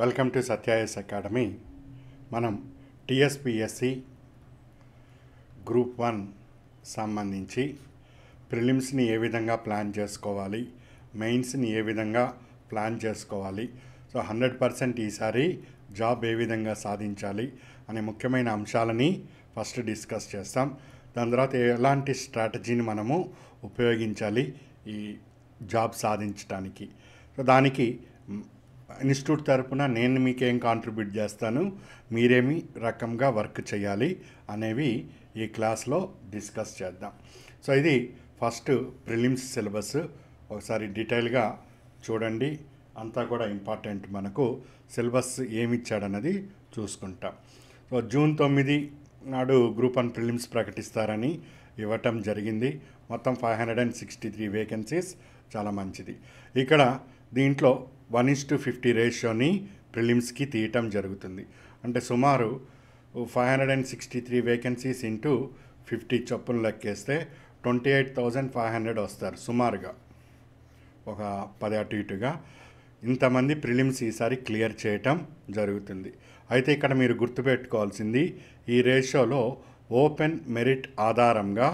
Welcome to Satyas academy మనం TSPSC group one సంబంధించి ప్రిలిమ్స్ని ఏ విధంగా ప్లాన్ చేసుకోవాలి మెయిన్స్ని ఏ విధంగా ప్లాన్ చేసుకోవాలి సో హండ్రెడ్ పర్సెంట్ ఈసారి జాబ్ ఏ విధంగా సాధించాలి అనే ముఖ్యమైన అంశాలని ఫస్ట్ డిస్కస్ చేస్తాం దాని తర్వాత ఎలాంటి స్ట్రాటజీని మనము ఉపయోగించాలి ఈ జాబ్ సాధించడానికి సో దానికి ఇన్స్టిట్యూట్ తరపున నేను మీకేం కాంట్రిబ్యూట్ చేస్తాను మీరేమి రకంగా వర్క్ చేయాలి అనేవి ఈ క్లాస్లో డిస్కస్ చేద్దాం సో ఇది ఫస్ట్ ప్రిలిమ్స్ సిలబస్ ఒకసారి డీటెయిల్గా చూడండి అంతా కూడా ఇంపార్టెంట్ మనకు సిలబస్ ఏమిచ్చాడన్నది చూసుకుంటాం సో జూన్ తొమ్మిది నాడు గ్రూప్ అండ్ ప్రిలిమ్స్ ప్రకటిస్తారని ఇవ్వటం జరిగింది మొత్తం five hundred and sixty three vacancies చాలా మంచిది ఇక్కడ దీంట్లో వన్ ఇస్ టు ఫిఫ్టీ రేషియోని ప్రిలిమ్స్కి తీయటం జరుగుతుంది అంటే సుమారు five hundred and sixty three vacancies into fifty చొప్పున లెక్కేస్తే twenty eight thousand five hundred వస్తారు సుమారుగా ఒక పది అటు ఇటుగా ఇంతమంది ప్రిలిమ్స్ ఈసారి క్లియర్ చేయటం జరుగుతుంది అయితే ఇక్కడ మీరు గుర్తుపెట్టుకోవాల్సింది ఈ రేషోలో ఓపెన్ మెరిట్ ఆధారంగా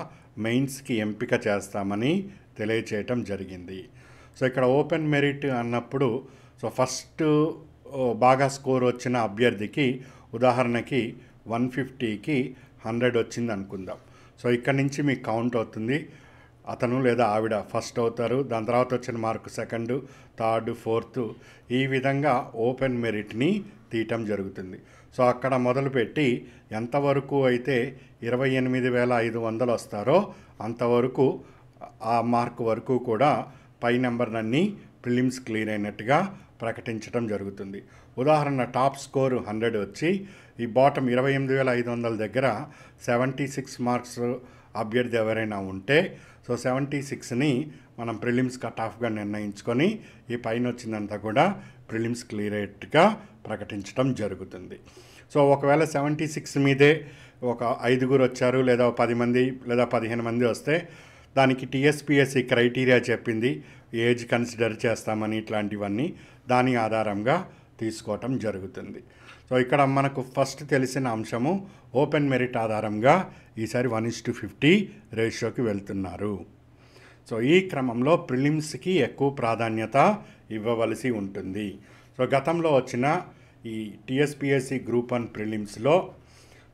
మెయిన్స్కి ఎంపిక చేస్తామని తెలియచేయటం జరిగింది సో ఇక్కడ ఓపెన్ మెరిట్ అన్నప్పుడు సో ఫస్ట్ బాగా స్కోర్ వచ్చిన అభ్యర్థికి ఉదాహరణకి వన్ ఫిఫ్టీకి హండ్రెడ్ వచ్చింది అనుకుందాం సో ఇక్కడ నుంచి మీకు కౌంట్ అవుతుంది అతను లేదా ఆవిడ ఫస్ట్ అవుతారు దాని తర్వాత వచ్చిన మార్కు సెకండ్ థర్డ్ ఫోర్త్ ఈ విధంగా ఓపెన్ మెరిట్ని తీయటం జరుగుతుంది సో అక్కడ మొదలుపెట్టి ఎంతవరకు అయితే ఇరవై ఎనిమిది వేల ఐదు వందలు వస్తారో అంతవరకు ఆ మార్క్ వరకు కూడా పై నెంబర్లన్నీ ప్రిలిమ్స్ క్లియర్ అయినట్టుగా ప్రకటించడం జరుగుతుంది ఉదాహరణ టాప్ స్కోరు హండ్రెడ్ వచ్చి ఈ బాటం ఇరవై ఎనిమిది వేల ఐదు వందల దగ్గర సెవెంటీ సిక్స్ మార్క్స్ అభ్యర్థి ఎవరైనా ఉంటే సో సెవెంటీ సిక్స్ని మనం ప్రిలిమ్స్ కట్ ఆఫ్గా నిర్ణయించుకొని ఈ పైన వచ్చిందంతా కూడా ప్రిలిమ్స్ క్లియరేట్గా ప్రకటించడం జరుగుతుంది సో ఒకవేళ సెవెంటీ సిక్స్ మీదే ఒక ఐదుగురు వచ్చారు లేదా పది మంది లేదా పదిహేను మంది వస్తే దానికి టీఎస్పిఎస్సి క్రైటీరియా చెప్పింది ఏజ్ కన్సిడర్ చేస్తామని ఇట్లాంటివన్నీ దాని ఆధారంగా తీసుకోవటం జరుగుతుంది సో ఇక్కడ మనకు ఫస్ట్ తెలిసిన అంశము ఓపెన్ మెరిట్ ఆధారంగా ఈసారి వన్ ఇస్ టు ఫిఫ్టీ రేషియోకి వెళ్తున్నారు సో ఈ క్రమంలో ప్రిలిమ్స్కి ఎక్కువ ప్రాధాన్యత ఇవ్వవలసి ఉంటుంది సో గతంలో వచ్చిన ఈ టీఎస్పిఎస్సి గ్రూప్ వన్ ప్రిలిమ్స్లో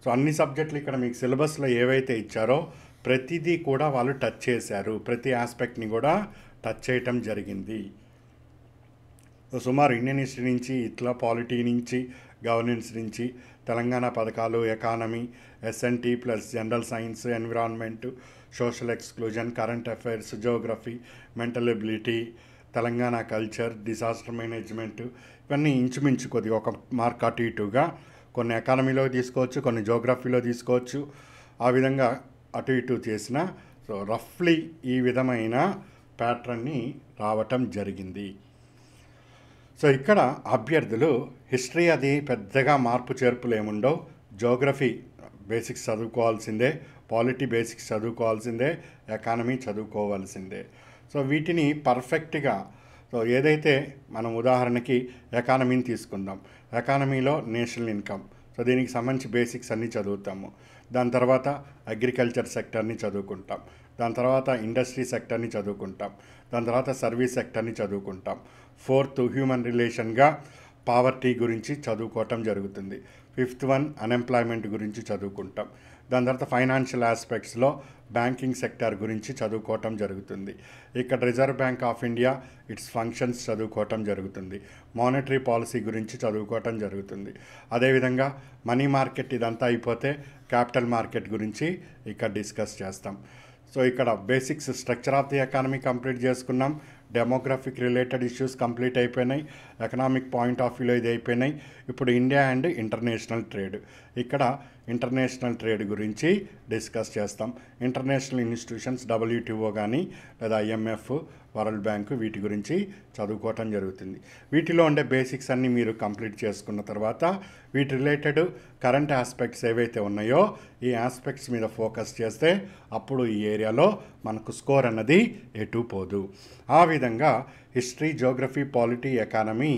సో అన్ని సబ్జెక్టులు ఇక్కడ మీకు సిలబస్లో ఏవైతే ఇచ్చారో ప్రతిదీ కూడా వాళ్ళు టచ్ చేశారు ప్రతి ఆస్పెక్ట్ని కూడా టచ్ చేయటం జరిగింది సుమారు ఇండియన్ హిస్టరీ నుంచి ఇట్లా పాలిటీ నుంచి గవర్నెన్స్ నుంచి తెలంగాణ పథకాలు economy SNT plus general science environment social exclusion current affairs geography mental ability Telangana culture disaster management ఇవన్నీ ఇంచుమించు కొద్ది ఒక మార్క్ అటు ఇటుగా కొన్ని ఎకానమీలో తీసుకోవచ్చు కొన్ని జోగ్రఫీలో తీసుకోవచ్చు ఆ విధంగా అటు ఇటు చేసిన సో రఫ్లీ ఈ విధమైన ప్యాటర్న్ని రావటం జరిగింది సో ఇక్కడ అభ్యర్థులు హిస్టరీ అది పెద్దగా మార్పు చేర్పులు ఏముండవు జోగ్రఫీ బేసిక్స్ చదువుకోవాల్సిందే పాలిటీ బేసిక్స్ చదువుకోవాల్సిందే ఎకానమీ చదువుకోవాల్సిందే సో వీటిని పర్ఫెక్ట్గా సో ఏదైతే మనం ఉదాహరణకి ఎకానమీని తీసుకుందాం ఎకానమీలో నేషనల్ ఇన్కమ్ సో దీనికి సంబంధించి బేసిక్స్ అన్నీ చదువుతాము దాని తర్వాత అగ్రికల్చర్ సెక్టర్ని చదువుకుంటాం దాని తర్వాత ఇండస్ట్రీ సెక్టర్ని చదువుకుంటాం దాని తర్వాత సర్వీస్ సెక్టర్ని చదువుకుంటాం ఫోర్త్ హ్యూమన్ రిలేషన్గా పావర్టీ గురించి చదువుకోవటం జరుగుతుంది ఫిఫ్త్ వన్ అన్ఎంప్లాయ్మెంట్ గురించి చదువుకుంటాం దాని తర్వాత ఫైనాన్షియల్ ఆస్పెక్ట్స్లో బ్యాంకింగ్ సెక్టార్ గురించి చదువుకోవటం జరుగుతుంది ఇక్కడ reserve bank of India its functions చదువుకోవటం జరుగుతుంది మానిటరీ పాలసీ గురించి చదువుకోవటం జరుగుతుంది అదేవిధంగా మనీ మార్కెట్ ఇదంతా అయిపోతే క్యాపిటల్ మార్కెట్ గురించి ఇక్కడ డిస్కస్ చేస్తాం సో ఇక్కడ basics structure of the economy complete చేసుకున్నాం డెమోగ్రఫిక్ రిలేటెడ్ ఇష్యూస్ కంప్లీట్ అయిపోయినాయి ఎకనామిక్ పాయింట్ ఆఫ్ వ్యూలో ఇది అయిపోయినాయి ఇప్పుడు ఇండియా అండ్ ఇంటర్నేషనల్ ట్రేడ్ ఇక్కడ ఇంటర్నేషనల్ ట్రేడ్ గురించి డిస్కస్ చేస్తాం ఇంటర్నేషనల్ ఇన్స్టిట్యూషన్స్ డబ్ల్యూటిఓ కానీ లేదా ఐఎంఎఫ్ వరల్డ్ బ్యాంకు వీటి గురించి చదువుకోవటం జరుగుతుంది వీటిలో ఉండే బేసిక్స్ అన్నీ మీరు కంప్లీట్ చేసుకున్న తర్వాత వీటి రిలేటెడ్ కరెంట్ ఆస్పెక్ట్స్ ఏవైతే ఉన్నాయో ఈ ఆస్పెక్ట్స్ మీద ఫోకస్ చేస్తే అప్పుడు ఈ ఏరియాలో మనకు స్కోర్ అన్నది ఎటు పోదు ఆ విధంగా హిస్టరీ జోగ్రఫీ పాలిటీ ఎకానమీ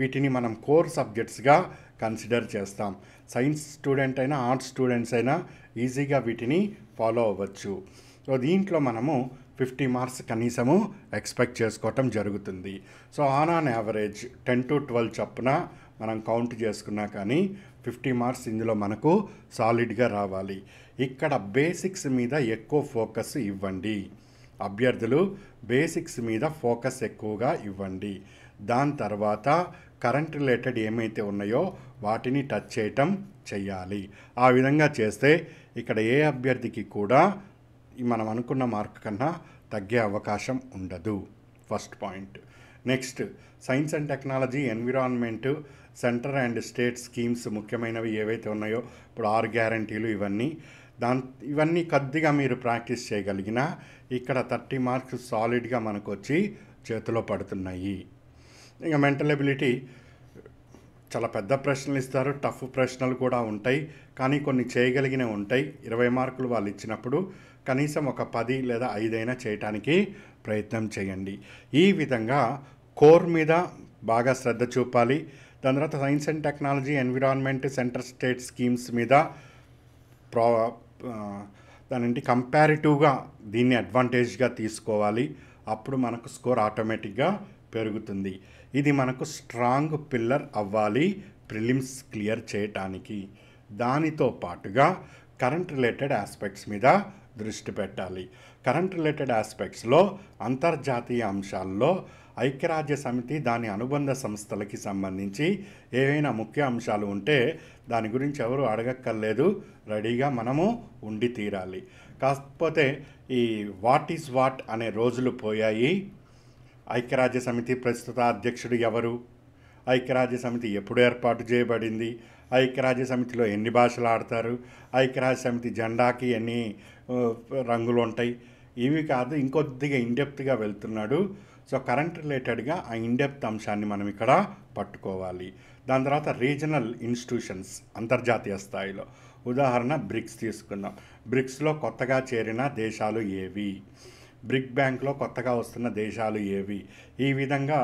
వీటిని మనం కోర్ సబ్జెక్ట్స్గా కన్సిడర్ చేస్తాం సైన్స్ స్టూడెంట్ అయినా ఆర్ట్స్ స్టూడెంట్స్ అయినా ఈజీగా వీటిని ఫాలో అవ్వచ్చు సో దీంట్లో మనము ఫిఫ్టీ మార్క్స్ కనీసము ఎక్స్పెక్ట్ చేసుకోవటం జరుగుతుంది so on on average ten to twelve చొప్పున మనం కౌంట్ చేసుకున్నా కానీ ఫిఫ్టీ మార్క్స్ ఇందులో మనకు సాలిడ్గా రావాలి ఇక్కడ బేసిక్స్ మీద ఎక్కువ ఫోకస్ ఇవ్వండి అభ్యర్థులు బేసిక్స్ మీద ఫోకస్ ఎక్కువగా ఇవ్వండి దాని తర్వాత కరెంట్ రిలేటెడ్ ఏమైతే ఉన్నాయో వాటిని టచ్ చేయటం చేయాలి ఆ విధంగా చేస్తే ఇక్కడ ఏ అభ్యర్థికి కూడా మనం అనుకున్న మార్క్ కన్నా తగ్గే అవకాశం ఉండదు first point next science and technology environment centre and state schemes ముఖ్యమైనవి ఏవైతే ఉన్నాయో ఇప్పుడు ఆరు గ్యారంటీలు ఇవన్నీ దాని ఇవన్నీ కొద్దిగా మీరు ప్రాక్టీస్ చేయగలిగిన ఇక్కడ థర్టీ మార్క్స్ సాలిడ్గా మనకు వచ్చి చేతిలో పడుతున్నాయి ఇంకా మెంటల్ ఎబిలిటీ చాలా పెద్ద ప్రశ్నలు ఇస్తారు టఫ్ ప్రశ్నలు కూడా ఉంటాయి కానీ కొన్ని చేయగలిగినవి ఉంటాయి ఇరవై మార్కులు వాళ్ళు ఇచ్చినప్పుడు కనీసం ఒక పది లేదా ఐదైనా చేయటానికి ప్రయత్నం చేయండి ఈ విధంగా కోర్ మీద బాగా శ్రద్ధ చూపాలి దాని తర్వాత science and technology environment centre state schemes మీద ప్రా దానింటి కంపారిటివ్గా దీన్ని అడ్వాంటేజ్గా తీసుకోవాలి అప్పుడు మనకు స్కోర్ ఆటోమేటిక్గా పెరుగుతుంది ఇది మనకు స్ట్రాంగ్ పిల్లర్ అవ్వాలి ప్రిలిమ్స్ క్లియర్ చేయటానికి దానితో పాటుగా కరెంట్ రిలేటెడ్ ఆస్పెక్ట్స్ మీద దృష్టి పెట్టాలి కరెంట్ రిలేటెడ్ ఆస్పెక్ట్స్లో అంతర్జాతీయ అంశాల్లో ఐక్యరాజ్య సమితి దాని అనుబంధ సంస్థలకి సంబంధించి ఏవైనా ముఖ్య అంశాలు ఉంటే దాని గురించి ఎవరు అడగక్కర్లేదు రెడీగా మనము ఉండి తీరాలి కాకపోతే ఈ వాట్ ఈజ్ వాట్ అనే రోజులు పోయాయి ఐక్యరాజ్య సమితి ప్రస్తుత అధ్యక్షుడు ఎవరు ఐక్యరాజ్య సమితి ఎప్పుడు ఏర్పాటు చేయబడింది ఐక్యరాజ్య సమితిలో ఎన్ని భాషలు ఆడతారు ఐక్యరాజ్య సమితి జెండాకి ఎన్ని రంగులు ఉంటాయి ఇవి కాదు ఇంకొద్దిగా ఇండెప్త్గా వెళ్తున్నాడు సో కరెంట్ రిలేటెడ్గా ఆ ఇండెప్త్ అంశాన్ని మనం ఇక్కడ పట్టుకోవాలి దాని తర్వాత రీజనల్ ఇన్స్టిట్యూషన్స్ అంతర్జాతీయ స్థాయిలో ఉదాహరణ బ్రిక్స్ తీసుకుందాం బ్రిక్స్లో కొత్తగా చేరిన దేశాలు ఏవి బ్రిక్ బ్యాంక్లో కొత్తగా వస్తున్న దేశాలు ఏవి ఈ విధంగా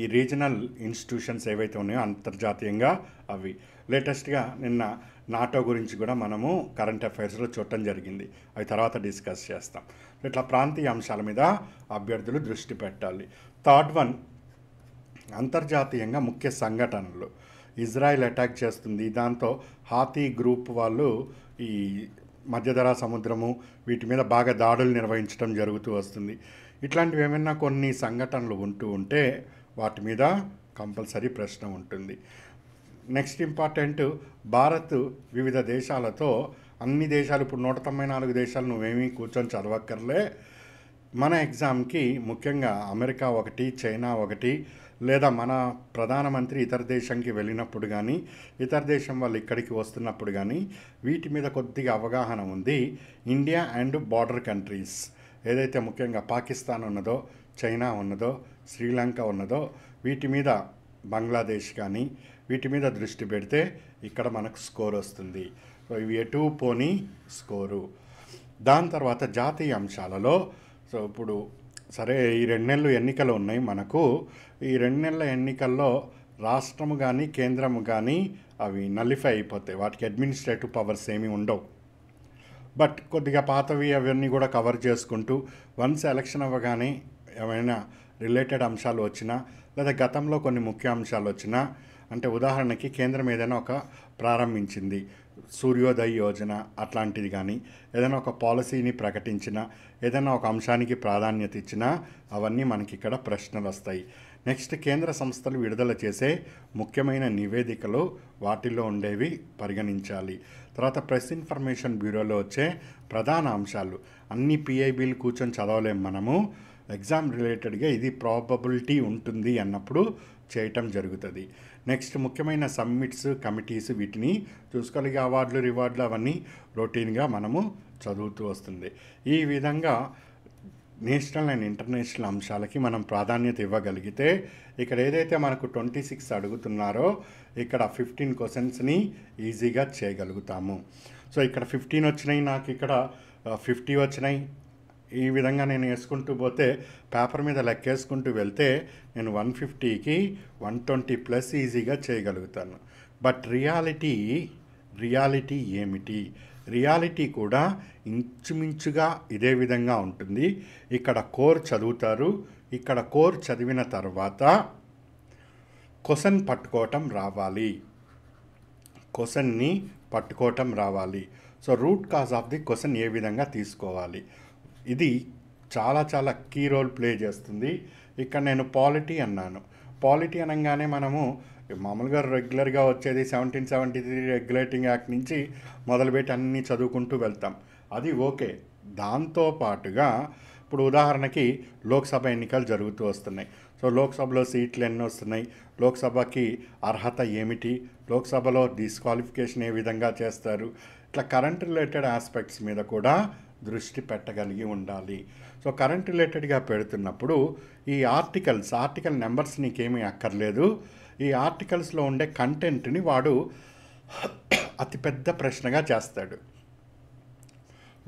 ఈ రీజనల్ ఇన్స్టిట్యూషన్స్ ఏవైతే ఉన్నాయో అంతర్జాతీయంగా అవి లేటెస్ట్గా నిన్న నాటో గురించి కూడా మనము కరెంట్ అఫైర్స్లో చూడటం జరిగింది అవి తర్వాత డిస్కస్ చేస్తాం ఇట్లా ప్రాంతీయ అంశాల మీద అభ్యర్థులు దృష్టి పెట్టాలి థర్డ్ వన్ అంతర్జాతీయంగా ముఖ్య సంఘటనలు ఇజ్రాయెల్ అటాక్ చేస్తుంది దాంతో హాతీ గ్రూప్ వాళ్ళు ఈ మధ్యధరా సముద్రము వీటి మీద బాగా దాడులు నిర్వహించడం జరుగుతూ వస్తుంది ఇట్లాంటివి ఏమైనా కొన్ని సంఘటనలు ఉంటూ ఉంటే వాటి మీద కంపల్సరీ ప్రశ్న ఉంటుంది నెక్స్ట్ ఇంపార్టెంట్ భారత్ వివిధ దేశాలతో అన్ని దేశాలు ఇప్పుడు నూట తొంభై నాలుగు దేశాలు నువ్వేమీ కూర్చొని చదవక్కర్లే మన ఎగ్జామ్కి ముఖ్యంగా అమెరికా ఒకటి చైనా ఒకటి లేదా మన ప్రధానమంత్రి ఇతర దేశంకి వెళ్ళినప్పుడు కానీ ఇతర దేశం వాళ్ళు ఇక్కడికి వస్తున్నప్పుడు కానీ వీటి మీద కొద్దిగా అవగాహన ఉంది ఇండియా అండ్ బార్డర్ కంట్రీస్ ఏదైతే ముఖ్యంగా పాకిస్తాన్ ఉన్నదో చైనా ఉన్నదో శ్రీలంక ఉన్నదో వీటి మీద బంగ్లాదేశ్ కానీ వీటి మీద దృష్టి పెడితే ఇక్కడ మనకు స్కోర్ వస్తుంది ఇవి ఎటు పోని స్కోరు దాని తర్వాత జాతీయ అంశాలలో సో ఇప్పుడు సరే ఈ రెండు నెలలు ఎన్నికలు ఉన్నాయి మనకు ఈ రెండు నెలల ఎన్నికల్లో రాష్ట్రము కానీ కేంద్రము కానీ అవి నలిఫై అయిపోతాయి వాటికి అడ్మినిస్ట్రేటివ్ పవర్స్ ఏమీ ఉండవు బట్ కొద్దిగా పాతవి అవన్నీ కూడా కవర్ చేసుకుంటూ వన్స్ ఎలక్షన్ అవ్వగానే ఏమైనా రిలేటెడ్ అంశాలు వచ్చినా లేదా గతంలో కొన్ని ముఖ్య అంశాలు వచ్చినా అంటే ఉదాహరణకి కేంద్రం ఏదైనా ఒక ప్రారంభించింది సూర్యోదయ యోజన అట్లాంటిది కానీ ఏదైనా ఒక పాలసీని ప్రకటించినా ఏదైనా ఒక అంశానికి ప్రాధాన్యత ఇచ్చినా అవన్నీ మనకి ఇక్కడ ప్రశ్నలు వస్తాయి నెక్స్ట్ కేంద్ర సంస్థలు విడుదల చేసే ముఖ్యమైన నివేదికలు వాటిల్లో ఉండేవి పరిగణించాలి తర్వాత ప్రెస్ ఇన్ఫర్మేషన్ బ్యూరోలో వచ్చే ప్రధాన అంశాలు అన్ని పిఐబీలు కూర్చొని చదవలేము మనము ఎగ్జామ్ రిలేటెడ్గా ఇది ప్రాబబిలిటీ ఉంటుంది అన్నప్పుడు చేయటం జరుగుతుంది నెక్స్ట్ ముఖ్యమైన సమ్మిట్స్ కమిటీస్ వీటిని చూసుకోవాలి అవార్డులు రివార్డులు అవన్నీ రొటీన్గా మనము చదువుతూ వస్తుంది ఈ విధంగా నేషనల్ అండ్ ఇంటర్నేషనల్ అంశాలకి మనం ప్రాధాన్యత ఇవ్వగలిగితే ఇక్కడ ఏదైతే మనకు ట్వంటీ సిక్స్ అడుగుతున్నారో ఇక్కడ ఫిఫ్టీన్ క్వశ్చన్స్ని ఈజీగా చేయగలుగుతాము సో ఇక్కడ ఫిఫ్టీన్ వచ్చినాయి నాకు ఇక్కడ ఫిఫ్టీ వచ్చినాయి ఈ విధంగా నేను వేసుకుంటూ పోతే పేపర్ మీద లెక్కేసుకుంటూ వెళ్తే నేను వన్ ఫిఫ్టీకి వన్ ట్వంటీ ప్లస్ ఈజీగా చేయగలుగుతాను బట్ రియాలిటీ రియాలిటీ ఏమిటి రియాలిటీ కూడా ఇంచుమించుగా ఇదే విధంగా ఉంటుంది ఇక్కడ కోర్ చదువుతారు ఇక్కడ కోర్ చదివిన తర్వాత క్వశ్చన్ పట్టుకోవటం రావాలి క్వశ్చన్ని పట్టుకోవటం రావాలి so root cause of the question ఏ విధంగా తీసుకోవాలి ఇది చాలా చాలా కీ రోల్ ప్లే చేస్తుంది ఇక్కడ నేను పాలిటీ అన్నాను పాలిటీ అనగానే మనము మామూలుగా రెగ్యులర్గా వచ్చేది seventeen seventy three regulating act నుంచి మొదలుపెట్టి అన్నీ చదువుకుంటూ వెళ్తాం అది ఓకే దాంతో పాటుగా ఇప్పుడు ఉదాహరణకి లోక్సభ ఎన్నికలు జరుగుతూ వస్తున్నాయి సో లోక్సభలో సీట్లు ఎన్ని వస్తున్నాయి లోక్సభకి అర్హత ఏమిటి లోక్సభలో డిస్క్వాలిఫికేషన్ ఏ విధంగా చేస్తారు ఇట్లా కరెంట్ రిలేటెడ్ ఆస్పెక్ట్స్ మీద కూడా దృష్టి పెట్టగలిగి ఉండాలి సో కరెంట్ రిలేటెడ్గా పెడుతున్నప్పుడు ఈ ఆర్టికల్స్ ఆర్టికల్ నెంబర్స్ నీకేమీ అక్కర్లేదు ఈ ఆర్టికల్స్లో ఉండే కంటెంట్ని వాడు అతిపెద్ద ప్రశ్నగా చేస్తాడు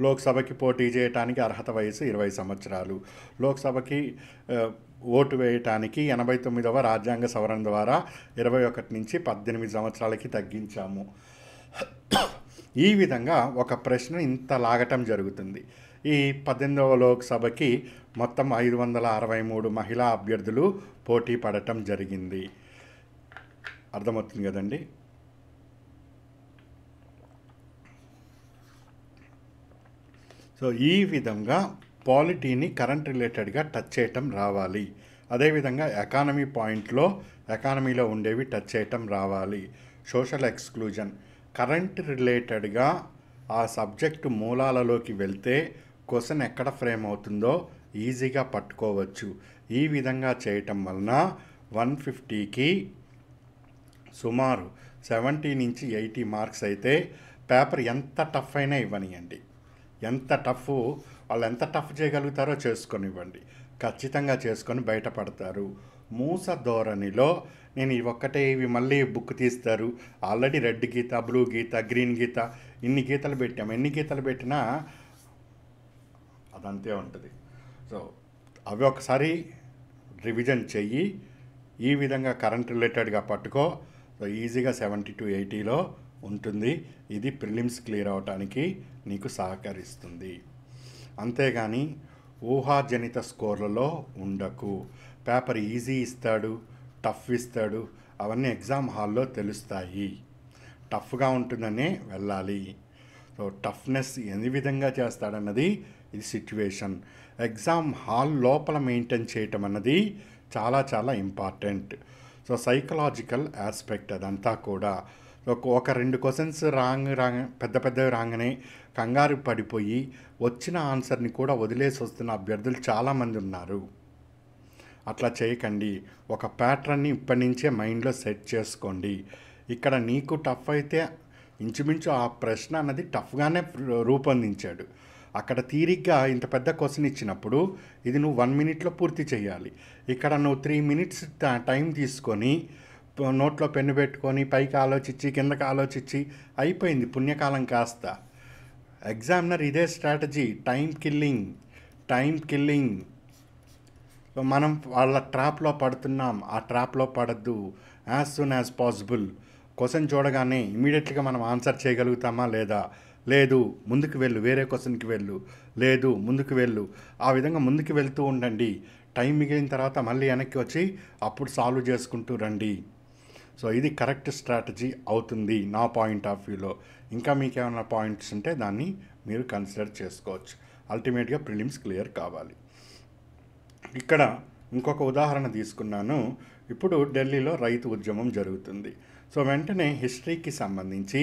లోక్సభకి పోటీ చేయటానికి అర్హత వయసు ఇరవై సంవత్సరాలు లోక్సభకి ఓటు వేయటానికి ఎనభై తొమ్మిదవ రాజ్యాంగ సవరణ ద్వారా ఇరవై ఒకటి నుంచి పద్దెనిమిది సంవత్సరాలకి తగ్గించాము ఈ విధంగా ఒక ప్రశ్న ఇంత లాగటం జరుగుతుంది ఈ పద్దెనిమిదవ లోక్సభకి మొత్తం ఐదు వందల అరవై మూడు మహిళా అభ్యర్థులు పోటీ పడటం జరిగింది అర్థమవుతుంది కదండి సో ఈ విధంగా పాలిటీని కరెంట్ రిలేటెడ్గా టచ్ చేయటం రావాలి అదేవిధంగా ఎకానమీ పాయింట్లో ఎకానమీలో ఉండేవి టచ్ చేయటం రావాలి సోషల్ ఎక్స్క్లూజన్ కరెంట్ రిలేటెడ్గా ఆ సబ్జెక్టు మూలాలలోకి వెళ్తే క్వశ్చన్ ఎక్కడ ఫ్రేమ్ అవుతుందో ఈజీగా పట్టుకోవచ్చు ఈ విధంగా చేయటం వలన వన్ ఫిఫ్టీకి సుమారు సెవెంటీ నుంచి ఎయిటీ మార్క్స్ అయితే పేపర్ ఎంత టఫ్ అయినా ఇవ్వనియండి ఎంత టఫ్ వాళ్ళు ఎంత టఫ్ చేయగలుగుతారో చేసుకొనివ్వండి ఖచ్చితంగా చేసుకొని బయటపడతారు మూస ధోరణిలో నేను ఒక్కటే ఇవి మళ్ళీ బుక్ తీస్తారు ఆల్రెడీ రెడ్ గీత బ్లూ గీత గ్రీన్ గీత ఇన్ని గీతలు పెట్టాము ఎన్ని గీతలు పెట్టినా అదంతే ఉంటుంది సో అవి ఒకసారి రివిజన్ చెయ్యి ఈ విధంగా కరెంట్ రిలేటెడ్గా పట్టుకో సో ఈజీగా సెవెంటీ టు ఎయిటీలో ఉంటుంది ఇది ప్రిలిమ్స్ క్లియర్ అవడానికి నీకు సహకరిస్తుంది అంతేగాని ఊహాజనిత స్కోర్లలో ఉండకు పేపర్ ఈజీ ఇస్తాడు టఫ్ ఇస్తాడు అవన్నీ ఎగ్జామ్ హాల్లో తెలుస్తాయి టఫ్గా ఉంటుందనే వెళ్ళాలి సో టఫ్నెస్ ఎన్ని విధంగా చేస్తాడన్నది ఇది సిచ్యువేషన్ ఎగ్జామ్ హాల్ లోపల మెయింటైన్ చేయటం అన్నది చాలా చాలా ఇంపార్టెంట్ సో సైకలాజికల్ ఆస్పెక్ట్ అదంతా కూడా ఒక రెండు క్వశ్చన్స్ రాంగ్ రాంగ్ పెద్ద పెద్ద రాంగ్ అని కంగారు పడిపోయి వచ్చిన ఆన్సర్ని కూడా వదిలేసి వస్తున్న అభ్యర్థులు చాలామంది ఉన్నారు అట్లా చేయకండి ఒక ప్యాటర్న్ని ఇప్పటి నుంచే మైండ్లో సెట్ చేసుకోండి ఇక్కడ నీకు టఫ్ అయితే ఇంచుమించు ఆ ప్రశ్న అన్నది టఫ్గానే రూపొందించాడు అక్కడ తీరిగ్గా ఇంత పెద్ద క్వశ్చన్ ఇచ్చినప్పుడు ఇది నువ్వు వన్ మినిట్లో పూర్తి చేయాలి ఇక్కడ నువ్వు త్రీ మినిట్స్ టైం తీసుకొని నోట్లో పెన్ను పెట్టుకొని పైకి ఆలోచించి కిందకి ఆలోచించి అయిపోయింది పుణ్యకాలం కాస్త ఎగ్జామినర్ ఇదే strategy time killing time killing మనం వాళ్ళ ట్రాప్లో పడుతున్నాం ఆ ట్రాప్లో పడద్దు as soon as possible question చూడగానే ఇమీడియట్గా మనం ఆన్సర్ చేయగలుగుతామా లేదా లేదు ముందుకు వెళ్ళు వేరే క్వశ్చన్కి వెళ్ళు లేదు ముందుకు వెళ్ళు ఆ విధంగా ముందుకు వెళ్తూ ఉండండి టైం మిగిలిన తర్వాత మళ్ళీ వెనక్కి వచ్చి అప్పుడు సాల్వ్ చేసుకుంటూ రండి సో ఇది కరెక్ట్ స్ట్రాటజీ అవుతుంది నా పాయింట్ ఆఫ్ వ్యూలో ఇంకా మీకు ఏమైనా పాయింట్స్ ఉంటే దాన్ని మీరు కన్సిడర్ చేసుకోవచ్చు అల్టిమేట్గా ప్రిలిమ్స్ క్లియర్ కావాలి ఇక్కడ ఇంకొక ఉదాహరణ తీసుకున్నాను ఇప్పుడు ఢిల్లీలో రైతు ఉద్యమం జరుగుతుంది సో వెంటనే హిస్టరీకి సంబంధించి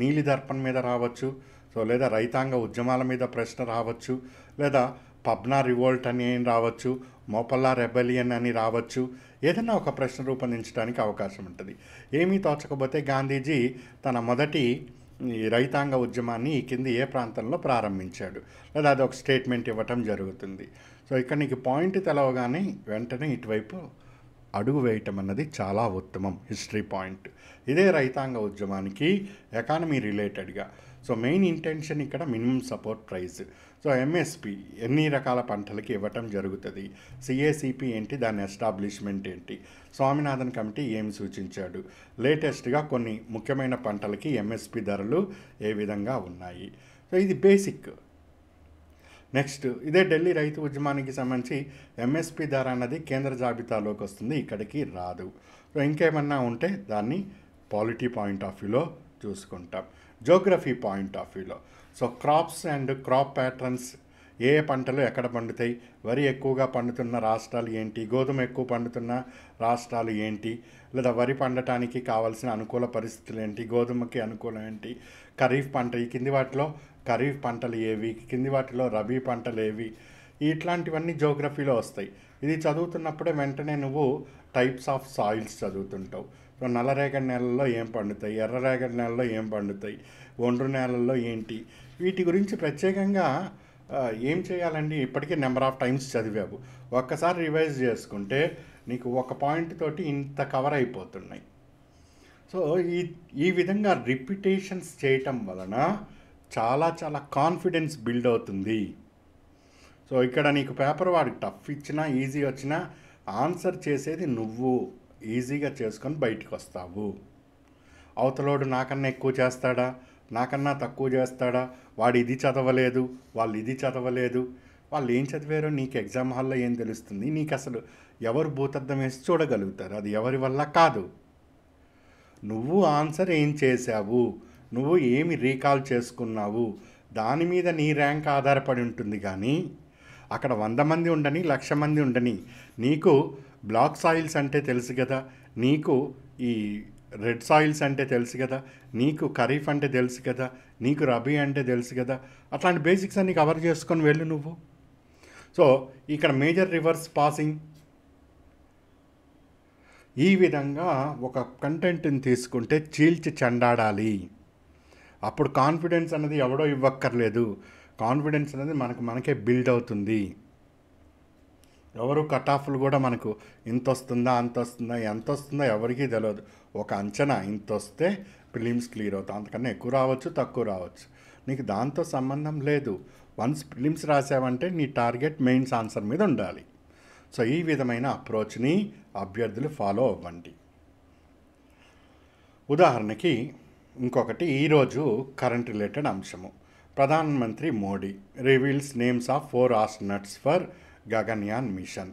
నీలి దర్పణ మీద రావచ్చు సో లేదా రైతాంగ ఉద్యమాల మీద ప్రశ్న రావచ్చు లేదా పబ్నా రివోల్ట్ అని రావచ్చు మోపల్లా రెబెలియన్ అని రావచ్చు ఏదైనా ఒక ప్రశ్న రూపొందించడానికి అవకాశం ఉంటుంది ఏమీ తోచకపోతే గాంధీజీ తన మొదటి ఈ రైతాంగ ఉద్యమాన్ని ఈ కింద ఏ ప్రాంతంలో ప్రారంభించాడు లేదా అది ఒక స్టేట్మెంట్ ఇవ్వటం జరుగుతుంది సో ఇక్కడ నీకు పాయింట్ తెలవగానే వెంటనే ఇటువైపు అడుగు వేయటం అన్నది చాలా ఉత్తమం హిస్టరీ పాయింట్ ఇదే రైతాంగ ఉద్యమానికి ఎకానమీ రిలేటెడ్గా సో మెయిన్ ఇంటెన్షన్ ఇక్కడ minimum support price so MSP ఎన్ని రకాల పంటలకి ఇవ్వటం జరుగుతుంది సిఏసిపి ఏంటి దాని ఎస్టాబ్లిష్మెంట్ ఏంటి స్వామినాథన్ కమిటీ ఏం సూచించాడు లేటెస్ట్గా కొన్ని ముఖ్యమైన పంటలకి ఎంఎస్పి ధరలు ఏ విధంగా ఉన్నాయి సో ఇది బేసిక్ నెక్స్ట్ ఇదే ఢిల్లీ రైతు ఉద్యమానికి సంబంధించి ఎంఎస్పి ధర అన్నది కేంద్ర జాబితాలోకి వస్తుంది ఇక్కడికి రాదు సో ఇంకేమన్నా ఉంటే దాన్ని పాలిటీ పాయింట్ ఆఫ్ వ్యూలో చూసుకుంటాం జోగ్రఫీ పాయింట్ ఆఫ్ వ్యూలో so crops and crop patterns ఏ పంటలు ఎక్కడ పండుతాయి వరి ఎక్కువగా పండుతున్న రాష్ట్రాలు ఏంటి గోధుమ ఎక్కువ పండుతున్న రాష్ట్రాలు ఏంటి లేదా వరి పండటానికి కావాల్సిన అనుకూల పరిస్థితులు ఏంటి గోధుమకి అనుకూలం ఏంటి ఖరీఫ్ పంట ఈ కింది వాటిలో ఖరీఫ్ పంటలు ఏవి కింది వాటిలో రబీ పంటలు ఏవి ఇట్లాంటివన్నీ జోగ్రఫీలో వస్తాయి ఇది చదువుతున్నప్పుడే వెంటనే నువ్వు టైప్స్ ఆఫ్ సాయిల్స్ చదువుతుంటావు నల్లరేగడి నేలల్లో ఏం పండుతాయి ఎర్ర రేగడి నేలల్లో ఏం పండుతాయి ఒండ్రు నేలల్లో ఏంటి వీటి గురించి ప్రత్యేకంగా ఏం చేయాలండి ఇప్పటికే నెంబర్ ఆఫ్ టైమ్స్ చదివావు ఒక్కసారి రివైజ్ చేసుకుంటే నీకు ఒక పాయింట్ తోటి ఇంత కవర్ అయిపోతున్నాయి సో ఈ ఈ విధంగా రిపిటేషన్స్ చేయటం వలన చాలా చాలా కాన్ఫిడెన్స్ బిల్డ్ అవుతుంది సో ఇక్కడ నీకు పేపర్ వాడికి టఫ్ ఇచ్చినా ఈజీ వచ్చినా ఆన్సర్ చేసేది నువ్వు ఈజీగా చేసుకొని బయటికి వస్తావు అవతలోడు నాకన్నా ఎక్కువ చేస్తాడా నాకన్నా తక్కువ చేస్తాడా వాడు ఇది చదవలేదు వాళ్ళు ఇది చదవలేదు వాళ్ళు ఏం చదివారో నీకు ఎగ్జామ్ హాల్లో ఏం తెలుస్తుంది నీకు అసలు ఎవరు భూతద్దం వేసి చూడగలుగుతారు అది ఎవరి వల్ల కాదు నువ్వు ఆన్సర్ ఏం చేశావు నువ్వు ఏమి రీకాల్ చేసుకున్నావు దాని మీద నీ ర్యాంక్ ఆధారపడి ఉంటుంది కానీ అక్కడ వంద మంది ఉండని లక్ష మంది ఉండని నీకు బ్లాక్ సాయిల్స్ అంటే తెలుసు కదా నీకు ఈ రెడ్ సాయిల్స్ అంటే తెలుసు కదా నీకు ఖరీఫ్ అంటే తెలుసు కదా నీకు రబీ అంటే తెలుసు కదా అట్లాంటి బేసిక్స్ అన్ని కవర్ చేసుకొని వెళ్ళు నువ్వు సో ఇక్కడ మేజర్ రివర్స్ పాసింగ్ ఈ విధంగా ఒక కంటెంట్ని తీసుకుంటే చీల్చి చెండాడాలి అప్పుడు కాన్ఫిడెన్స్ అనేది ఎవడో ఇవ్వక్కర్లేదు కాన్ఫిడెన్స్ అనేది మనకు మనకే బిల్డ్ అవుతుంది ఎవరు కటాఫ్లు కూడా మనకు ఇంత వస్తుందా అంత వస్తుందా ఎంత వస్తుందా ఎవరికీ తెలియదు ఒక అంచనా ఇంత వస్తే ఫిలిమ్స్ క్లియర్ అవుతాయి అంతకన్నా ఎక్కువ రావచ్చు తక్కువ రావచ్చు నీకు దాంతో సంబంధం లేదు వన్స్ ఫిలిమ్స్ రాసావంటే నీ టార్గెట్ మెయిన్స్ ఆన్సర్ మీద ఉండాలి సో ఈ విధమైన అప్రోచ్ని అభ్యర్థులు ఫాలో అవ్వండి ఉదాహరణకి ఇంకొకటి ఈరోజు కరెంట్ రిలేటెడ్ అంశము ప్రధానమంత్రి Modi reveals names of four astronauts for Gaganyaan mission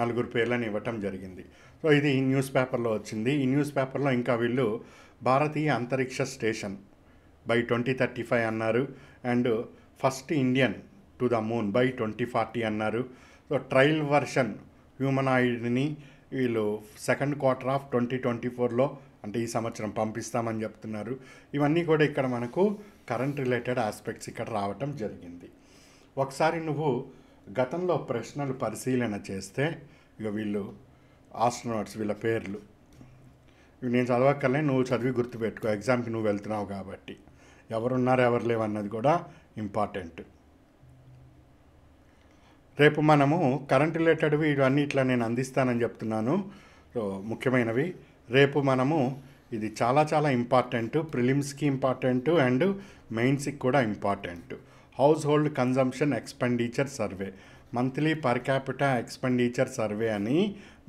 నలుగురు పేర్లను ఇవ్వటం జరిగింది సో ఇది ఈ న్యూస్ పేపర్లో వచ్చింది ఈ న్యూస్ పేపర్లో ఇంకా వీళ్ళు భారతీయ అంతరిక్ష station by twenty thirty five అన్నారు and first Indian to the moon by twenty forty అన్నారు సో ట్రయల్ వర్షన్ హ్యూమనాయిడ్ని వీళ్ళు second quarter of twenty twenty ఫోర్లో అంటే ఈ సంవత్సరం పంపిస్తామని చెప్తున్నారు ఇవన్నీ కూడా ఇక్కడ మనకు కరెంట్ రిలేటెడ్ ఆస్పెక్ట్స్ ఇక్కడ రావటం జరిగింది ఒకసారి నువ్వు గతంలో ప్రశ్నలు పరిశీలన చేస్తే ఇక వీళ్ళు ఆస్ట్రోనాట్స్ వీళ్ళ పేర్లు ఇవి నేను చదవక్కర్లే నువ్వు చదివి గుర్తుపెట్టుకో ఎగ్జామ్కి నువ్వు వెళ్తున్నావు కాబట్టి ఎవరున్నారు ఎవరు లేవు అన్నది కూడా ఇంపార్టెంట్ రేపు మనము కరెంట్ రిలేటెడ్వి ఇవన్నీ ఇట్లా నేను అందిస్తానని చెప్తున్నాను ముఖ్యమైనవి రేపు మనము ఇది చాలా చాలా ఇంపార్టెంట్ ప్రిలిమ్స్కి ఇంపార్టెంట్ అండ్ మెయిన్స్కి కూడా important household consumption expenditure survey monthly per capita expenditure survey అని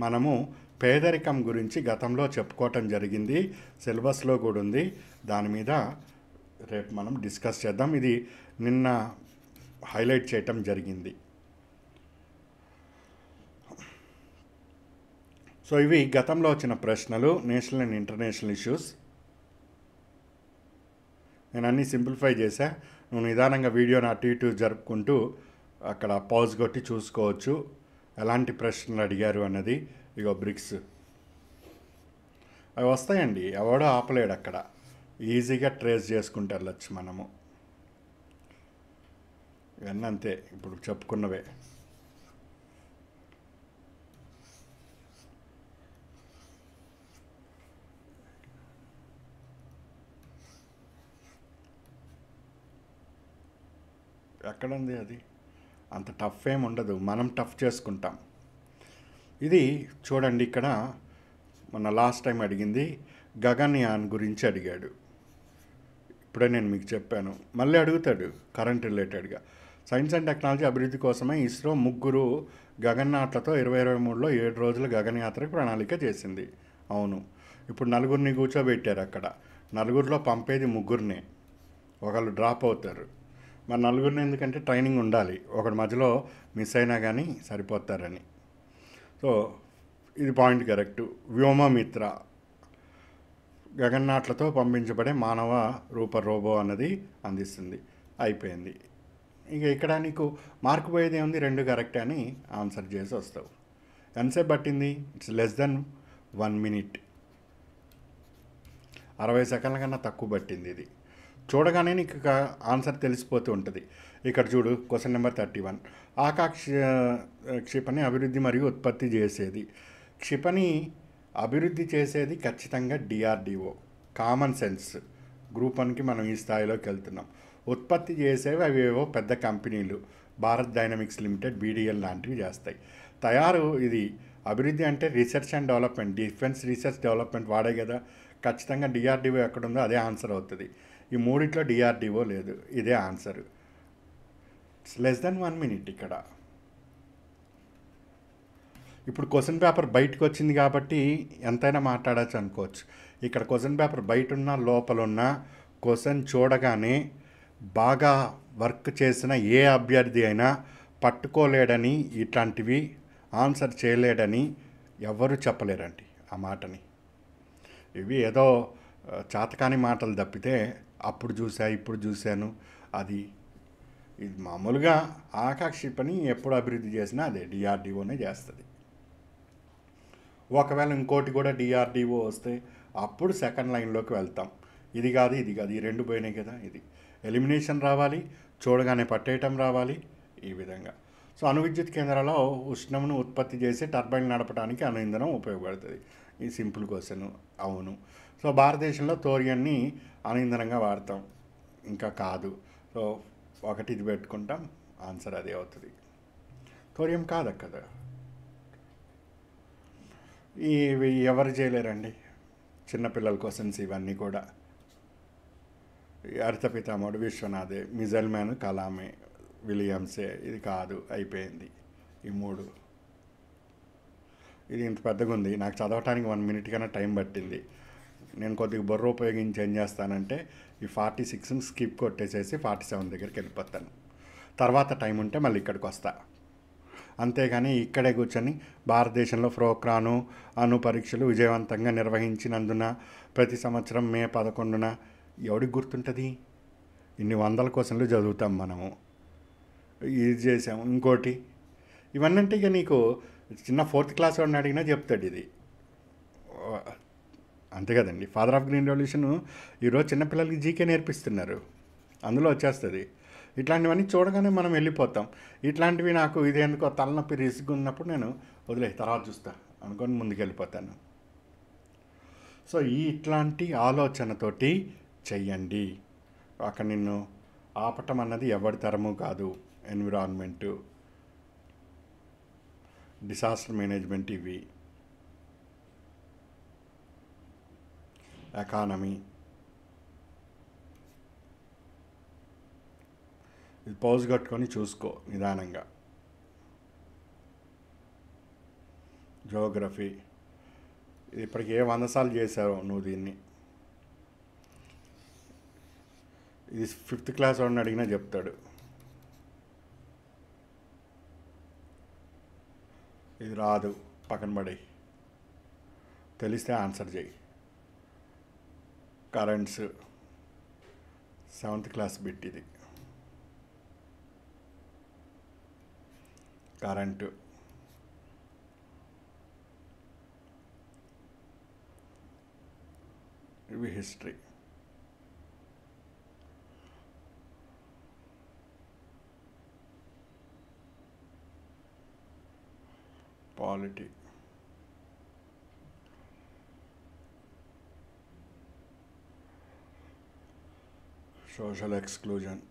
మనము పేదరికం గురించి గతంలో చెప్పుకోవటం జరిగింది సిలబస్లో కూడా ఉంది దాని మీద రేపు మనం డిస్కస్ చేద్దాం ఇది నిన్న హైలైట్ చేయటం జరిగింది సో ఇవి గతంలో వచ్చిన ప్రశ్నలు నేషనల్ అండ్ ఇంటర్నేషనల్ ఇష్యూస్ నేను అన్నీ సింప్లిఫై చేశాను నువ్వు నిదానంగా వీడియోని అటు ఇటు జరుపుకుంటూ అక్కడ పాజ్ కొట్టి చూసుకోవచ్చు ఎలాంటి ప్రశ్నలు అడిగారు అన్నది ఇగో బ్రిక్స్ అవి వస్తాయండి ఎవడో ఆపలేడు అక్కడ ఈజీగా ట్రేస్ చేసుకుంటూ వెళ్ళచ్చు మనము ఇవన్నీ అంతే ఇప్పుడు చెప్పుకున్నవే ఎక్కడుంది అది అంత టఫ్ ఏం ఉండదు మనం టఫ్ చేసుకుంటాం ఇది చూడండి ఇక్కడ మన లాస్ట్ టైం అడిగింది గగన్యాన్ గురించి అడిగాడు ఇప్పుడే నేను మీకు చెప్పాను మళ్ళీ అడుగుతాడు కరెంట్ రిలేటెడ్గా సైన్స్ అండ్ టెక్నాలజీ అభివృద్ధి కోసమే ఇస్రో ముగ్గురు గగన్నాట్లతో ఇరవై ఇరవై మూడులో ఏడు రోజుల గగన్యాత్రకు ప్రణాళిక చేసింది అవును ఇప్పుడు నలుగురిని కూర్చోబెట్టారు అక్కడ నలుగురిలో పంపేది ముగ్గురినే ఒకళ్ళు డ్రాప్ అవుతారు మరి నలుగురిని ఎందుకంటే ట్రైనింగ్ ఉండాలి ఒకటి మధ్యలో మిస్ అయినా కానీ సరిపోతారని సో ఇది పాయింట్ కరెక్ట్ వ్యోమమిత్ర గగన్నాట్లతో పంపించబడే మానవ రూప రోబో అన్నది అందిస్తుంది అయిపోయింది ఇక ఇక్కడ నీకు మార్క్ పోయేది ఏముంది రెండు కరెక్ట్ అని ఆన్సర్ చేసి వస్తావు ఎంతసేపు పట్టింది it's less than one minute అరవై సెకండ్ల కన్నా తక్కువ పట్టింది ఇది చూడగానే నీకు ఆన్సర్ తెలిసిపోతూ ఉంటుంది ఇక్కడ చూడు question number thirty one Akash క్షిపణి అభివృద్ధి మరియు ఉత్పత్తి చేసేది క్షిపణి అభివృద్ధి చేసేది ఖచ్చితంగా డిఆర్డిఓ కామన్ సెన్స్ గ్రూప్ వన్కి మనం ఈ స్థాయిలోకి వెళ్తున్నాం ఉత్పత్తి చేసేవి అవి ఏవో పెద్ద కంపెనీలు భారత్ డైనమిక్స్ లిమిటెడ్ బీడీఎల్ లాంటివి చేస్తాయి తయారు ఇది అభివృద్ధి అంటే research and development defence research development వాడే కదా ఖచ్చితంగా డిఆర్డిఓ ఎక్కడుందో అదే ఆన్సర్ అవుతుంది ఈ మూడిట్లో డిఆర్డిఓ లేదు ఇదే answer it's less than one minute ఇక్కడ ఇప్పుడు క్వశ్చన్ పేపర్ బయటకు వచ్చింది కాబట్టి ఎంతైనా మాట్లాడచ్చు అనుకోవచ్చు ఇక్కడ క్వశ్చన్ పేపర్ బయట ఉన్న లోపల ఉన్న క్వశ్చన్ చూడగానే బాగా వర్క్ చేసిన ఏ అభ్యర్థి అయినా పట్టుకోలేడని ఇట్లాంటివి ఆన్సర్ చేయలేడని ఎవరు చెప్పలేరండి ఆ మాటని ఇవి ఏదో చాతకాని మాటలు తప్పితే అప్పుడు చూసా ఇప్పుడు చూశాను అది ఇది మామూలుగా ఆకాక్షి పని ఎప్పుడు అభివృద్ధి చేసినా అదే డిఆర్డిఓనే చేస్తుంది ఒకవేళ ఇంకోటి కూడా డిఆర్డిఓ వస్తే అప్పుడు సెకండ్ లైన్లోకి వెళ్తాం ఇది కాదు ఇది కాదు ఈ రెండు పోయినాయి కదా ఇది ఎలిమినేషన్ రావాలి చూడగానే పట్టేయటం రావాలి ఈ విధంగా సో విద్యుత్ కేంద్రాల్లో ఉష్ణమును ఉత్పత్తి చేసి టర్బైన్ నడపడానికి అణు ఇంధనం ఉపయోగపడుతుంది ఈ సింపుల్ క్వశ్చన్ అవును సో భారతదేశంలో తోరియాన్ని ఆనందనంగా వాడతాం ఇంకా కాదు సో ఒకటి ఇది పెట్టుకుంటాం ఆన్సర్ అదే అవుతుంది థోరియం కాదు కదా ఇవి ఎవరు చేయలేరండి చిన్నపిల్లల క్వశ్చన్స్ ఇవన్నీ కూడా అర్థపితామోడు విశ్వనాథే మ్యాన్ కలామే విలియమ్సే ఇది కాదు అయిపోయింది ఈ మూడు ఇది ఇంత పెద్దగా ఉంది నాకు చదవటానికి వన్ మినిట్ కన్నా టైం పట్టింది నేను కొద్దిగా బొర్ర ఉపయోగించి ఏం చేస్తానంటే ఈ ఫార్టీ సిక్స్ని స్కిప్ కొట్టేసేసి ఫార్టీ సెవెన్ దగ్గరికి వెళ్ళిపోతాను తర్వాత టైం ఉంటే మళ్ళీ ఇక్కడికి వస్తా అంతేగాని ఇక్కడే కూర్చొని భారతదేశంలో ఫ్రోక్రాను అను పరీక్షలు విజయవంతంగా నిర్వహించినందున ప్రతి సంవత్సరం మే పదకొండున ఎవడికి గుర్తుంటుంది ఇన్ని వందల క్వశ్చన్లు చదువుతాం మనము ఇది చేసాము ఇంకోటి ఇవన్నీ ఇక నీకు చిన్న ఫోర్త్ క్లాస్ వాడిని అడిగినా చెప్తాడు ఇది అంతే కదండి ఫాదర్ ఆఫ్ గ్రీన్ రెవల్యూషన్ ఈరోజు చిన్నపిల్లలకి జీకే నేర్పిస్తున్నారు అందులో వచ్చేస్తుంది ఇట్లాంటివన్నీ చూడగానే మనం వెళ్ళిపోతాం ఇట్లాంటివి నాకు ఇది ఎందుకో తలనొప్పి రిస్క్ ఉన్నప్పుడు నేను వదిలే తర్వాత చూస్తా అనుకొని ముందుకెళ్ళిపోతాను సో ఈ ఇట్లాంటి ఆలోచనతోటి చెయ్యండి అక్కడ నిన్ను ఆపటం అన్నది ఎవరి తరము కాదు ఎన్విరాన్మెంటు డిసాస్టర్ మేనేజ్మెంట్ ఇవి economy. ఇది పౌజ్ కట్టుకొని చూసుకో నిదానంగా జోగ్రఫీ ఇప్పటికి ఏ సార్లు చేశారో నువ్వు దీన్ని ఇది ఫిఫ్త్ క్లాస్ వాడిని అడిగినా చెప్తాడు ఇది రాదు పక్కన పడి తెలిస్తే ఆన్సర్ చేయి currents seventh class bit current history politics social exclusion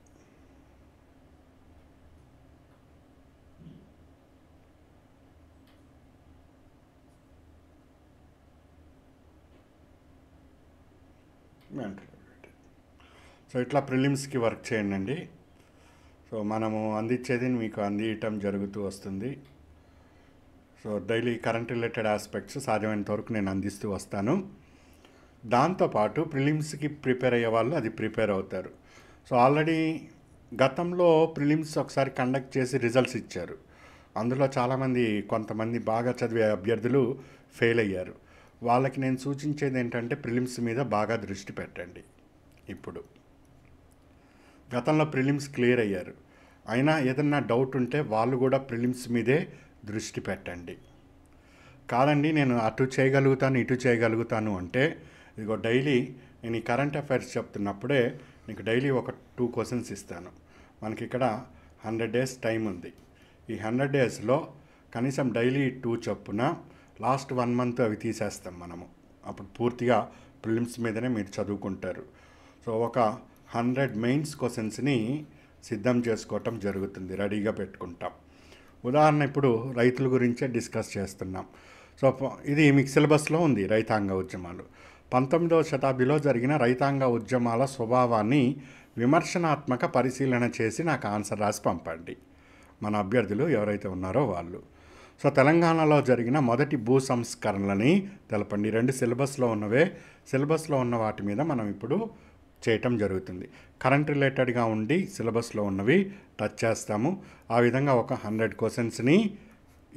so ఇట్లా ప్రిలిమ్స్కి వర్క్ చేయండి సో మనము అందించేది మీకు అందియటం జరుగుతూ వస్తుంది so daily current related aspects సాధ్యమైనంత వరకు నేను అందిస్తూ వస్తాను దాంతోపాటు ప్రిలిమ్స్కి ప్రిపేర్ అయ్యే వాళ్ళు అది ప్రిపేర్ అవుతారు సో ఆల్రెడీ గతంలో ప్రిలిమ్స్ ఒకసారి కండక్ట్ చేసి రిజల్ట్స్ ఇచ్చారు అందులో చాలామంది కొంతమంది బాగా చదివే అభ్యర్థులు ఫెయిల్ అయ్యారు వాళ్ళకి నేను సూచించేది ఏంటంటే ప్రిలిమ్స్ మీద బాగా దృష్టి పెట్టండి ఇప్పుడు గతంలో ప్రిలిమ్స్ క్లియర్ అయ్యారు అయినా ఏదన్నా డౌట్ ఉంటే వాళ్ళు కూడా ప్రిలిమ్స్ మీదే దృష్టి పెట్టండి కాదండి నేను అటు చేయగలుగుతాను ఇటు చేయగలుగుతాను అంటే ఇదిగో డైలీ నేను ఈ కరెంట్ అఫైర్స్ చెప్తున్నప్పుడే నీకు డైలీ ఒక టూ క్వశ్చన్స్ ఇస్తాను మనకి ఇక్కడ హండ్రెడ్ డేస్ టైం ఉంది ఈ హండ్రెడ్ డేస్లో కనీసం డైలీ టూ చొప్పున లాస్ట్ వన్ మంత్ అవి తీసేస్తాం మనము అప్పుడు పూర్తిగా ప్రిలిమ్స్ మీదనే మీరు చదువుకుంటారు సో ఒక హండ్రెడ్ మెయిన్స్ క్వశ్చన్స్ని సిద్ధం చేసుకోవటం జరుగుతుంది రెడీగా పెట్టుకుంటాం ఉదాహరణ ఇప్పుడు రైతుల గురించే డిస్కస్ చేస్తున్నాం సో ఇది మీకు సిలబస్లో ఉంది రైతాంగ ఉద్యమాలు పంతొమ్మిదవ శతాబ్దిలో జరిగిన రైతాంగ ఉద్యమాల స్వభావాన్ని విమర్శనాత్మక పరిశీలన చేసి నాకు ఆన్సర్ రాసి పంపండి మన అభ్యర్థులు ఎవరైతే ఉన్నారో వాళ్ళు సో తెలంగాణలో జరిగిన మొదటి భూ సంస్కరణలని తెలపండి రెండు సిలబస్లో ఉన్నవే సిలబస్లో ఉన్న వాటి మీద మనం ఇప్పుడు చేయటం జరుగుతుంది కరెంట్ రిలేటెడ్గా ఉండి సిలబస్లో ఉన్నవి టచ్ చేస్తాము ఆ విధంగా ఒక హండ్రెడ్ క్వశ్చన్స్ని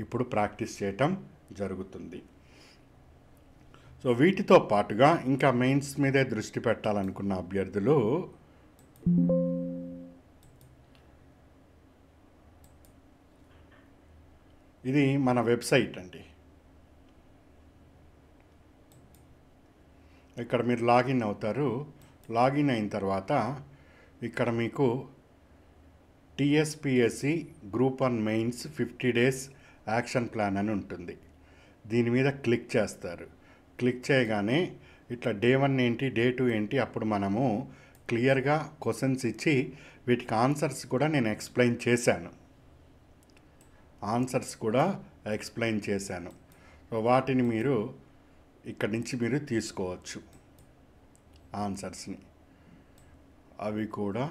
ఇప్పుడు ప్రాక్టీస్ చేయటం జరుగుతుంది సో వీటితో పాటుగా ఇంకా మెయిన్స్ మీదే దృష్టి పెట్టాలనుకున్న అభ్యర్థులు ఇది మన వెబ్సైట్ అండి ఇక్కడ మీరు లాగిన్ అవుతారు లాగిన్ అయిన తర్వాత ఇక్కడ మీకు TSPSC group one mains fifty days action plan అని ఉంటుంది దీని మీద క్లిక్ చేస్తారు క్లిక్ చేయగానే ఇట్లా డే వన్ ఏంటి డే టూ ఏంటి అప్పుడు మనము క్లియర్గా క్వశ్చన్స్ ఇచ్చి వీటికి ఆన్సర్స్ కూడా నేను ఎక్స్ప్లెయిన్ చేశాను ఆన్సర్స్ కూడా ఎక్స్ప్లెయిన్ చేశాను సో వాటిని మీరు ఇక్కడి నుంచి మీరు తీసుకోవచ్చు ఆన్సర్స్ని అవి కూడా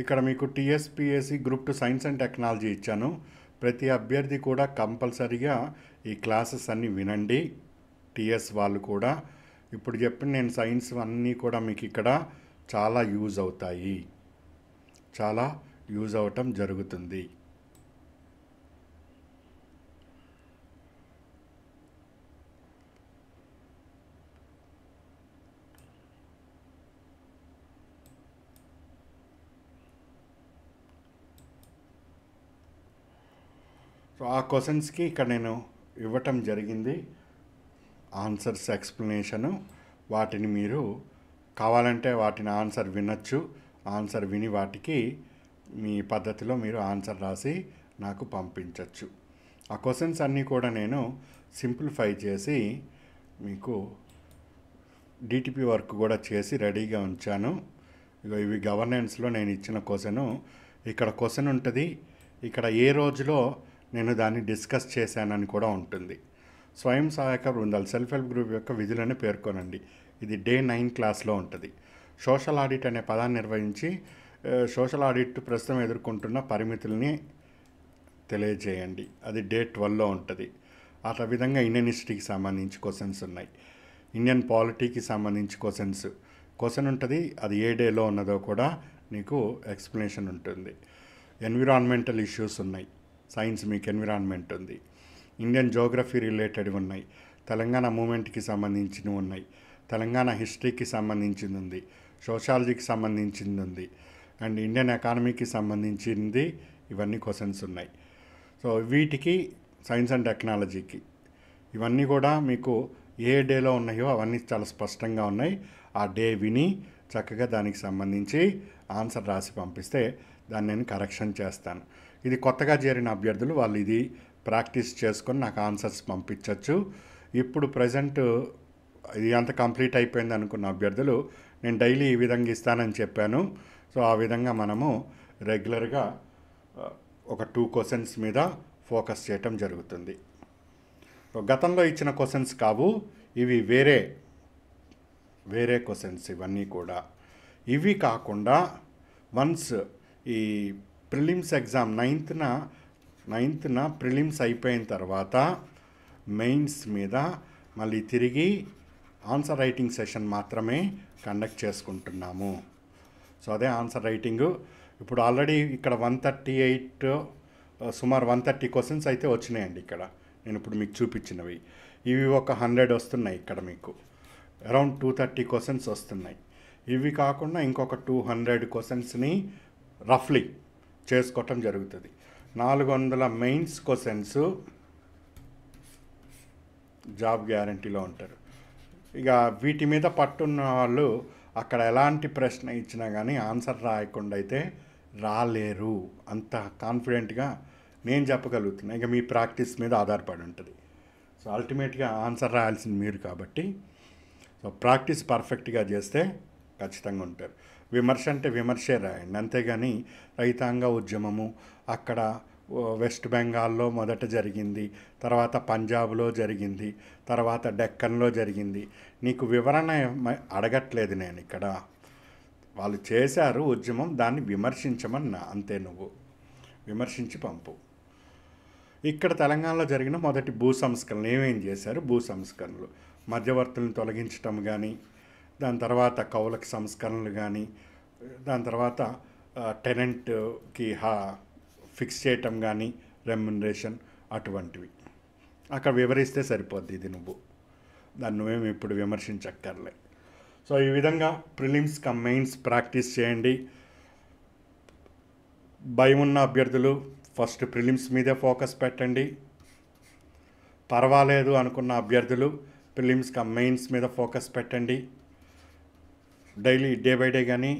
ఇక్కడ మీకు TSPSC group two science and technology ఇచ్చాను ప్రతి అభ్యర్థి కూడా కంపల్సరిగా ఈ క్లాసెస్ అన్నీ వినండి టీఎస్ వాళ్ళు కూడా ఇప్పుడు చెప్పిన నేను సైన్స్ అన్నీ కూడా మీకు ఇక్కడ చాలా యూజ్ అవుతాయి చాలా యూజ్ అవటం జరుగుతుంది సో ఆ క్వశ్చన్స్కి ఇక్కడ నేను ఇవ్వటం జరిగింది ఆన్సర్స్ ఎక్స్ప్లెనేషను వాటిని మీరు కావాలంటే వాటిని ఆన్సర్ వినొచ్చు ఆన్సర్ విని వాటికి మీ పద్ధతిలో మీరు ఆన్సర్ రాసి నాకు పంపించవచ్చు ఆ క్వశ్చన్స్ అన్నీ కూడా నేను సింప్లిఫై చేసి మీకు డిటిపి వర్క్ కూడా చేసి రెడీగా ఉంచాను ఇక ఇవి గవర్నెన్స్లో నేను ఇచ్చిన క్వశ్చను ఇక్కడ క్వశ్చన్ ఉంటుంది ఇక్కడ ఏ రోజులో నేను దాన్ని డిస్కస్ చేశానని కూడా ఉంటుంది స్వయం సహాయక బృందాలు సెల్ఫ్ హెల్ప్ గ్రూప్ యొక్క విధులను పేర్కొనండి ఇది డే నైన్ క్లాస్లో ఉంటుంది సోషల్ ఆడిట్ అనే పదాన్ని నిర్వహించి సోషల్ ఆడిట్ ప్రస్తుతం ఎదుర్కొంటున్న పరిమితుల్ని తెలియజేయండి అది డే ట్వెల్వ్లో ఉంటుంది ఆ విధంగా ఇండియన్ హిస్టరీకి సంబంధించి క్వశ్చన్స్ ఉన్నాయి ఇండియన్ పాలిటీకి సంబంధించి క్వశ్చన్స్ క్వశ్చన్ ఉంటుంది అది ఏ డేలో ఉన్నదో కూడా నీకు ఎక్స్ప్లెనేషన్ ఉంటుంది ఎన్విరాన్మెంటల్ ఇష్యూస్ ఉన్నాయి సైన్స్ మీకు ఎన్విరాన్మెంట్ ఉంది ఇండియన్ జోగ్రఫీ రిలేటెడ్ ఉన్నాయి తెలంగాణ మూమెంట్కి సంబంధించినవి ఉన్నాయి తెలంగాణ హిస్టరీకి సంబంధించింది ఉంది సోషాలజీకి సంబంధించింది ఉంది అండ్ ఇండియన్ ఎకానమీకి సంబంధించింది ఇవన్నీ క్వశ్చన్స్ ఉన్నాయి సో వీటికి సైన్స్ అండ్ టెక్నాలజీకి ఇవన్నీ కూడా మీకు ఏ డేలో ఉన్నాయో అవన్నీ చాలా స్పష్టంగా ఉన్నాయి ఆ డే విని చక్కగా దానికి సంబంధించి ఆన్సర్ రాసి పంపిస్తే దాన్ని నేను కరెక్షన్ చేస్తాను ఇది కొత్తగా చేరిన అభ్యర్థులు వాళ్ళు ఇది ప్రాక్టీస్ చేసుకొని నాకు ఆన్సర్స్ పంపించవచ్చు ఇప్పుడు ప్రజెంట్ ఇది అంత కంప్లీట్ అయిపోయింది అనుకున్న అభ్యర్థులు నేను డైలీ ఈ విధంగా ఇస్తానని చెప్పాను సో ఆ విధంగా మనము రెగ్యులర్గా ఒక టూ క్వశ్చన్స్ మీద ఫోకస్ చేయటం జరుగుతుంది గతంలో ఇచ్చిన క్వశ్చన్స్ కావు ఇవి వేరే వేరే క్వశ్చన్స్ ఇవన్నీ కూడా ఇవి కాకుండా వన్స్ ఈ ప్రిలిమ్స్ ఎగ్జామ్ నైన్త్న నైన్త్న ప్రిలిమ్స్ అయిపోయిన తర్వాత మెయిన్స్ మీద మళ్ళీ తిరిగి ఆన్సర్ రైటింగ్ సెషన్ మాత్రమే కండక్ట్ చేసుకుంటున్నాము సో అదే ఆన్సర్ రైటింగు ఇప్పుడు ఆల్రెడీ ఇక్కడ వన్ థర్టీ ఎయిట్ సుమారు వన్ థర్టీ క్వశ్చన్స్ అయితే వచ్చినాయండి ఇక్కడ నేను ఇప్పుడు మీకు చూపించినవి ఇవి ఒక హండ్రెడ్ వస్తున్నాయి ఇక్కడ మీకు అరౌండ్ టూ థర్టీ క్వశ్చన్స్ వస్తున్నాయి ఇవి కాకుండా ఇంకొక టూ హండ్రెడ్ క్వశ్చన్స్ని రఫ్లీ చేసుకోవటం జరుగుతుంది నాలుగు వందల మెయిన్స్ క్వశ్చన్స్ జాబ్ గ్యారంటీలో ఉంటారు ఇక వీటి మీద పట్టున్న వాళ్ళు అక్కడ ఎలాంటి ప్రశ్న ఇచ్చినా కానీ ఆన్సర్ రాయకుండా అయితే రాలేరు అంత కాన్ఫిడెంట్గా నేను చెప్పగలుగుతున్నా ఇక మీ ప్రాక్టీస్ మీద ఆధారపడి ఉంటుంది సో అల్టిమేట్గా ఆన్సర్ రాయాల్సింది మీరు కాబట్టి సో ప్రాక్టీస్ పర్ఫెక్ట్గా చేస్తే ఖచ్చితంగా ఉంటారు విమర్శ అంటే విమర్శే రాయండి అంతేగాని రైతాంగ ఉద్యమము అక్కడ వెస్ట్ బెంగాల్లో మొదట జరిగింది తర్వాత పంజాబ్లో జరిగింది తర్వాత డెక్కన్లో జరిగింది నీకు వివరణ అడగట్లేదు నేను ఇక్కడ వాళ్ళు చేశారు ఉద్యమం దాన్ని విమర్శించమన్నా అంతే నువ్వు విమర్శించి పంపు ఇక్కడ తెలంగాణలో జరిగిన మొదటి భూ సంస్కరణలు ఏమేం చేశారు భూ సంస్కరణలు మధ్యవర్తులను తొలగించటం కానీ దాని తర్వాత కౌలకి సంస్కరణలు కానీ దాని తర్వాత టెనెంట్కి హా ఫిక్స్ చేయటం కానీ రెమ్యునరేషన్ అటువంటివి అక్కడ వివరిస్తే సరిపోద్ది ఇది నువ్వు దాన్ని నువ్వేమి ఇప్పుడు విమర్శించక్కర్లే సో ఈ విధంగా ప్రిలిమ్స్ కమ్ మెయిన్స్ ప్రాక్టీస్ చేయండి భయం ఉన్న అభ్యర్థులు ఫస్ట్ ప్రిలిమ్స్ మీదే ఫోకస్ పెట్టండి పర్వాలేదు అనుకున్న అభ్యర్థులు ప్రిలిమ్స్ కమ్ మెయిన్స్ మీద ఫోకస్ పెట్టండి డైలీ డే బై డే కానీ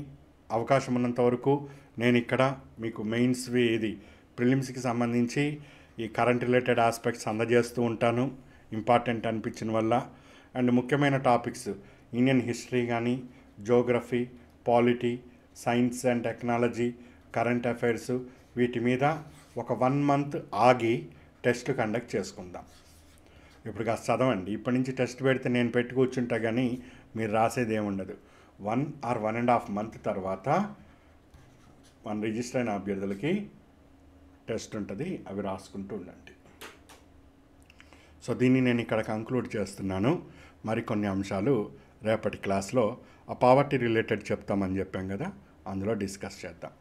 అవకాశం ఉన్నంత వరకు నేను ఇక్కడ మీకు మెయిన్స్ ఇది ప్రిలిమ్స్కి సంబంధించి ఈ కరెంట్ రిలేటెడ్ ఆస్పెక్ట్స్ అందజేస్తూ ఉంటాను ఇంపార్టెంట్ అనిపించిన వల్ల అండ్ ముఖ్యమైన టాపిక్స్ ఇండియన్ హిస్టరీ కానీ geography polity science and technology current affairs వీటి మీద ఒక వన్ మంత్ ఆగి టెస్ట్ కండక్ట్ చేసుకుందాం ఇప్పుడు కాస్త చదవండి ఇప్పటి నుంచి టెస్ట్ పెడితే నేను పెట్టి కానీ మీరు రాసేది ఏముండదు one or one and half month తర్వాత మన రిజిస్టర్ అయిన అభ్యర్థులకి టెస్ట్ ఉంటుంది అవి రాసుకుంటూ ఉండండి సో దీన్ని నేను ఇక్కడ కంక్లూడ్ చేస్తున్నాను మరికొన్ని అంశాలు రేపటి క్లాస్లో ఆ పావర్టీ రిలేటెడ్ చెప్తామని చెప్పాం కదా అందులో డిస్కస్ చేద్దాం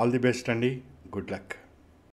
ఆల్ ది బెస్ట్ అండి గుడ్ లక్